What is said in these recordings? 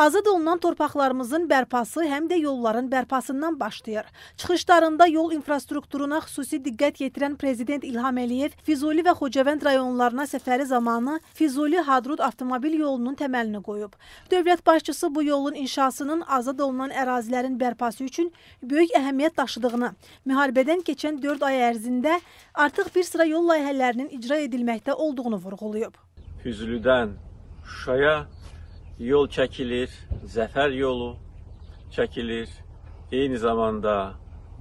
Azad olunan torpaqlarımızın bərpası həm də yolların bərpasından başlayır. Çıxışlarında yol infrastrukturuna xüsusi diqqət yetirən Prezident İlham Əliyev Fizuli və Xocavənd rayonlarına səfəri zamanı Fizuli-Hadrut avtomobil yolunun təməlini qoyub. Dövlət başçısı bu yolun inşasının azad olunan ərazilərin bərpası üçün böyük əhəmiyyət daşıdığını, müharibədən keçən 4 ay ərzində artıq bir sıra yol layihələrinin icra edilməkdə olduğunu vurğulayıb. Füzulidən Şuşaya yol çəkilir, Zəfər yolu çəkilir. Eyni zamanda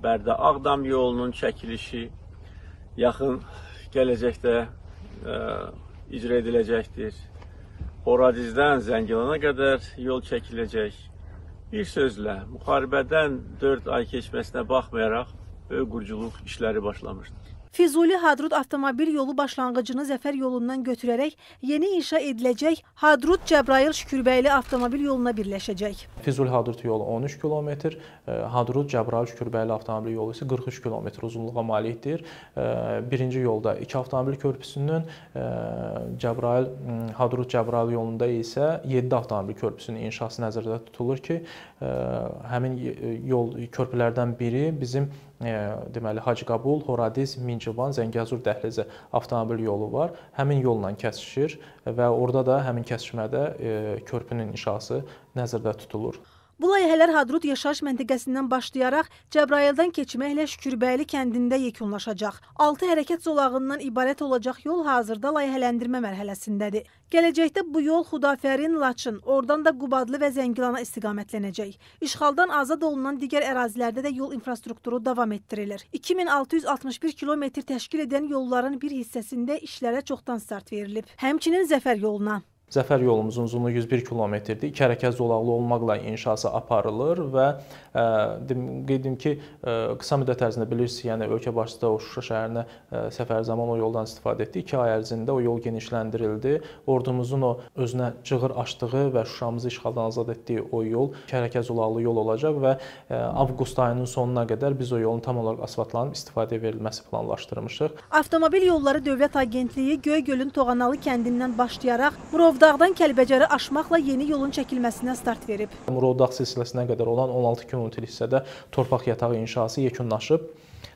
Bərdə Ağdam yolunun çəkilişi yaxın gələcəkdə ə, e, icra ediləcəkdir. Horadizdən Zəngilana qədər yol çəkiləcək. Bir sözlə, müharibədən 4 ay keçməsinə baxmayaraq, böyük qurculuq işləri başlamışdır. Füzuli-Hadrut avtomobil yolu başlanğıcını zəfər yolundan götürərək yeni inşa ediləcək Hadrut-Cəbrayıl Şükürbəyli avtomobil yoluna birləşəcək. Füzuli-Hadrut yolu 13 km, e, Hadrut-Cəbrayıl Şükürbəyli avtomobil yolu isə 43 km uzunluğa malikdir. E, birinci yolda 2 avtomobil körpüsünün e, Cəbrayıl Hadrut-Cəbrayıl yolunda isə 7 avtomobil körpüsünün inşası nəzərdə tutulur ki, həmin yol körpülərdən biri bizim deməli Hacıqabul, Horadiz, Mincə Naxçıvan Zəngəzur dəhlizi avtomobil yolu var. Həmin yolla kəsişir və orada da həmin kəsişmədə e, körpünün inşası nəzərdə tutulur. Bu layihələr Hadrut yaşayış məntəqəsindən başlayaraq Cəbrayıldan keçməklə Şükürbəyli kəndində yekunlaşacaq. 6 hərəkət zolağından ibarət olacaq yol hazırda layihələndirmə mərhələsindədir. Gələcəkdə bu yol Xudafərin, Laçın, oradan da Qubadlı və Zəngilana istiqamətlənəcək. İşğaldan azad olunan digər ərazilərdə də yol infrastrukturu davam etdirilir. 2661 kilometr təşkil edən yolların bir hissəsində işlərə çoxdan start verilib. Həmçinin Zəfər yoluna Zəfər yolumuzun uzunluğu 101 kilometrdir. İki hərəkət zolaqlı olmaqla inşası aparılır və e, qeyd edim ki, e, qısa müddət ərzində bilirsiniz, yəni ölkə başçısı da o Şuşa şəhərinə e, səfər zamanı o yoldan istifadə etdi. 2 ay ərzində o yol genişləndirildi. Ordumuzun o özünə cığır açdığı və Şuşamızı işğaldan azad etdiyi o yol iki hərəkət zolaqlı yol olacaq və avqust ayının sonuna qədər biz o yolun tam olaraq asfaltlanıb istifadəyə verilməsi planlaşdırmışıq. Avtomobil Yolları Dövlət Agentliyi Göygölün Toğanalı kəndindən başlayaraq Murov Murovdağdan Kəlbəcərə aşmaqla yeni yolun çəkilməsinə start verib. Murovdağ silsiləsinə qədər olan 16 kilometr hissədə torpaq yatağı inşası yekunlaşıb.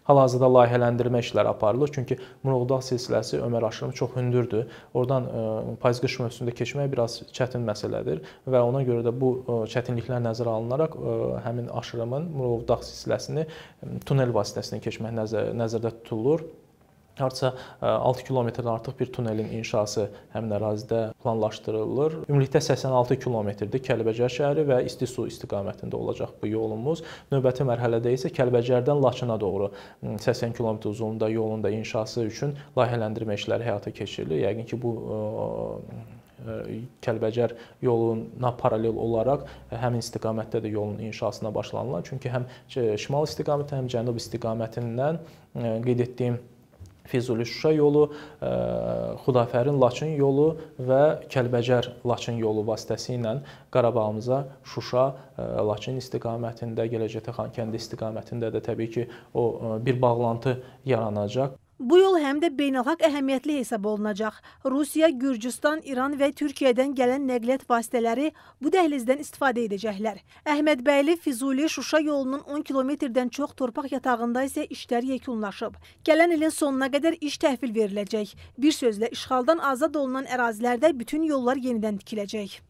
Hal-hazırda layihələndirmə işləri aparılır. Çünki Murovdağ silsiləsi Ömər Aşırım çox hündürdür. Oradan e, payız qış mövsümündə keçmək biraz çətin məsələdir və ona görə də bu e, çətinliklər nəzərə alınaraq e, həmin Aşırımın Murovdağ silsiləsini tunel vasitəsilə keçmək nəzərdə tutulur. Hardasa 6 e, kilometrdən artıq bir tunelin inşası həmin ərazidə planlaşdırılır. Ümumilikdə 86 kilometrdir Kəlbəcər şəhəri və İstisu istiqamətində olacaq bu yolumuz. Növbəti mərhələdə isə Kəlbəcərdən Laçına doğru 80 km uzunluğunda yolun da inşası üçün layihələndirmə işləri həyata keçirilir. Yəqin ki, bu e, e, Kəlbəcər yoluna paralel olaraq həmin istiqamətdə də yolun inşasına başlanılar. Çünki həm şimal istiqamətə, həm cənub istiqamətindən qeyd etdiyim Füzuli-Şuşa yolu, e, Xudafərin-Laçın yolu və Kəlbəcər-Laçın yolu vasitəsilə Qarabağımıza Şuşa, e, Laçın istiqamətində, Gələcəkdə Xankəndi istiqamətində də təbii ki, o e, bir bağlantı yaranacaq. Bu yol həm də beynəlxalq əhəmiyyətli hesab olunacaq. Rusiya, Gürcüstan, İran və Türkiyədən gələn nəqliyyat vasitələri bu dəhlizdən istifadə edəcəklər. Əhmədbəyli Füzuli Şuşa yolunun 10 kilometrdən çox torpaq yatağında isə işlər yekunlaşıb. Gələn ilin sonuna qədər iş təhvil veriləcək. Bir sözlə işğaldan azad olunan ərazilərdə bütün yollar yenidən tikiləcək.